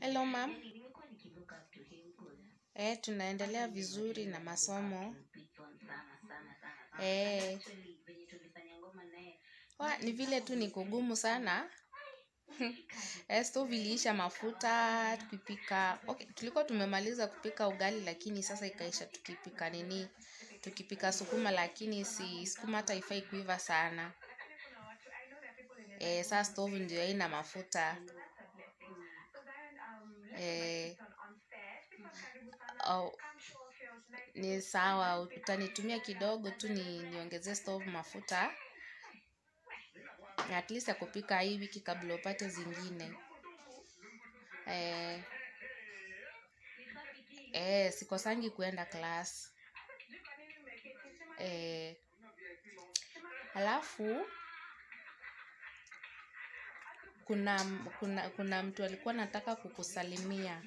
Hello ma'am. Eh, tunaendelea vizuri na masomo. Eh. Wa, ni vile tu ni kugumu sana. eh, stove iliisha mafuta tukipika. Okay, tulikuwa tumemaliza kupika ugali lakini sasa ikaisha tukipika nini? Tukipika sukuma lakini si sukuma hata ifai kuiva sana eh, saa stovu ndio haina mafuta eh, au, ni sawa, utanitumia kidogo tu ni niongezee stovu mafuta at least ya kupika hii wiki kabla upate zingine eh, eh, sikosangi kuenda class eh, halafu kuna, kuna, kuna mtu alikuwa nataka kukusalimia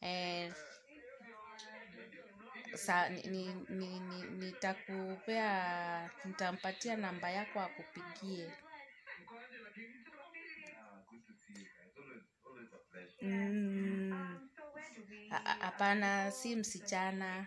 eh, sa nitakupea ni, ni, ni, ni nitampatia namba yako akupigie mm. hapana mm, si msichana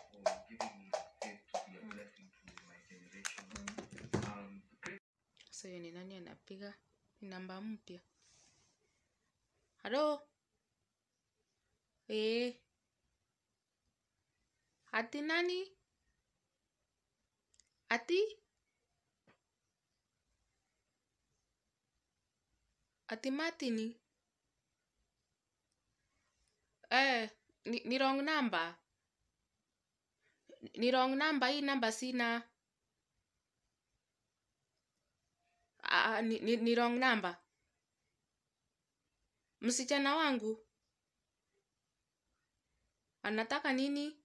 sasa hiyo ni nani anapiga? Ni namba mpya. Halo? Eh. Ati nani? Ati? Ati Martini? Eh, ni, ni wrong number. Ni wrong number, hii namba sina. uh, ni, ni, ni wrong number. Msichana wangu anataka nini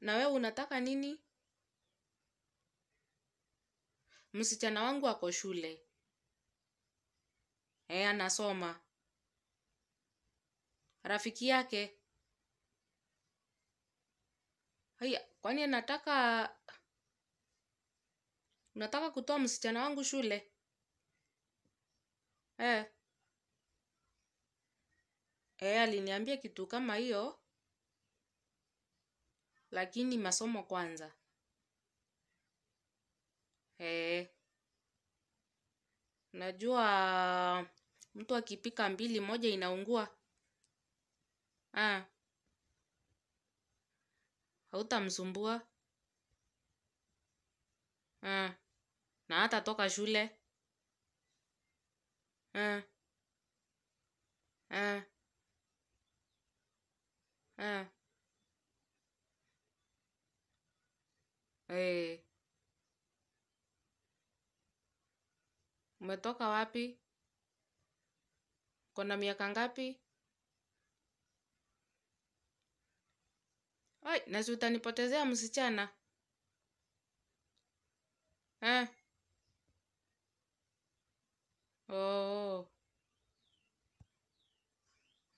na wewe unataka nini? Msichana wangu ako shule e, anasoma. Rafiki yake haya, kwani anataka Unataka kutoa msichana wangu shule eh? Eh, aliniambia kitu kama hiyo, lakini masomo kwanza eh. Najua mtu akipika mbili moja inaungua ah. Hautamsumbua ah na hata toka shule eh, eh, eh. Eh. Umetoka wapi? Kona miaka ngapi? Ai, nasi utanipotezea msichana eh. Oh.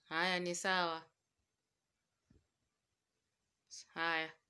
Haya ni sawa. Haya.